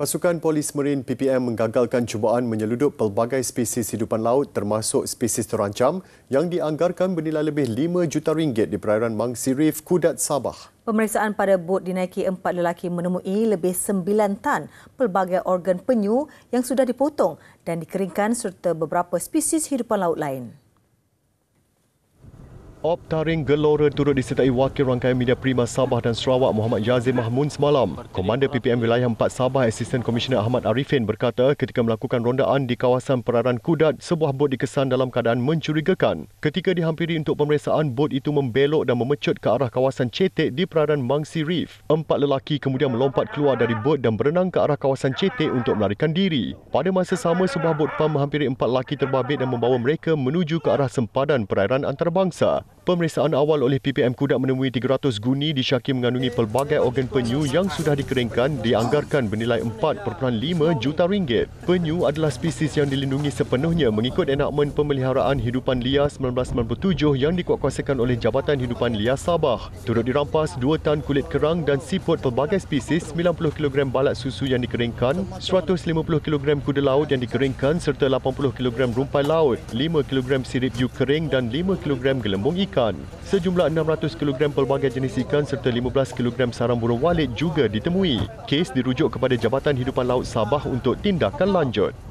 Pasukan Polis Marin PPM menggagalkan cubaan menyeludup pelbagai spesies hidupan laut termasuk spesies terancam yang dianggarkan bernilai lebih 5 juta ringgit di perairan Mangsi Reef, Kudat, Sabah. Pemeriksaan pada bot dinaiki empat lelaki menemui lebih 9 tan pelbagai organ penyu yang sudah dipotong dan dikeringkan serta beberapa spesies hidupan laut lain. Optaring Gelora turut disertai wakil rangkaian media Prima Sabah dan Sarawak Muhammad Yazim Mahmun semalam. Komander PPM Wilayah 4 Sabah Asisten Komisioner Ahmad Arifin berkata ketika melakukan rondaan di kawasan Peraran Kudat, sebuah bot dikesan dalam keadaan mencurigakan. Ketika dihampiri untuk pemeriksaan, bot itu membelok dan memecut ke arah kawasan cetek di Peraran Mangsi Reef. Empat lelaki kemudian melompat keluar dari bot dan berenang ke arah kawasan cetek untuk melarikan diri. Pada masa sama, sebuah bot pam menghampiri empat lelaki terbabit dan membawa mereka menuju ke arah sempadan perairan antarabangsa. Pemeriksaan awal oleh PPM Kudat menemui 300 guni disyaki mengandungi pelbagai organ penyu yang sudah dikeringkan dianggarkan bernilai 4.5 juta ringgit. Penyu adalah spesies yang dilindungi sepenuhnya mengikut enakmen pemeliharaan hidupan Lias 1997 yang dikuatkuasakan oleh Jabatan Hidupan Lias Sabah. Turut dirampas 2 tan kulit kerang dan siput pelbagai spesies, 90 kg balat susu yang dikeringkan, 150 kg kuda laut yang dikeringkan serta 80 kg rumpai laut, 5 kg sirip yu kering dan 5 kg gelembung ikan ikan. Sejumlah 600 kg pelbagai jenis ikan serta 15 kg sarang burung walet juga ditemui. Kes dirujuk kepada Jabatan Hidupan Laut Sabah untuk tindakan lanjut.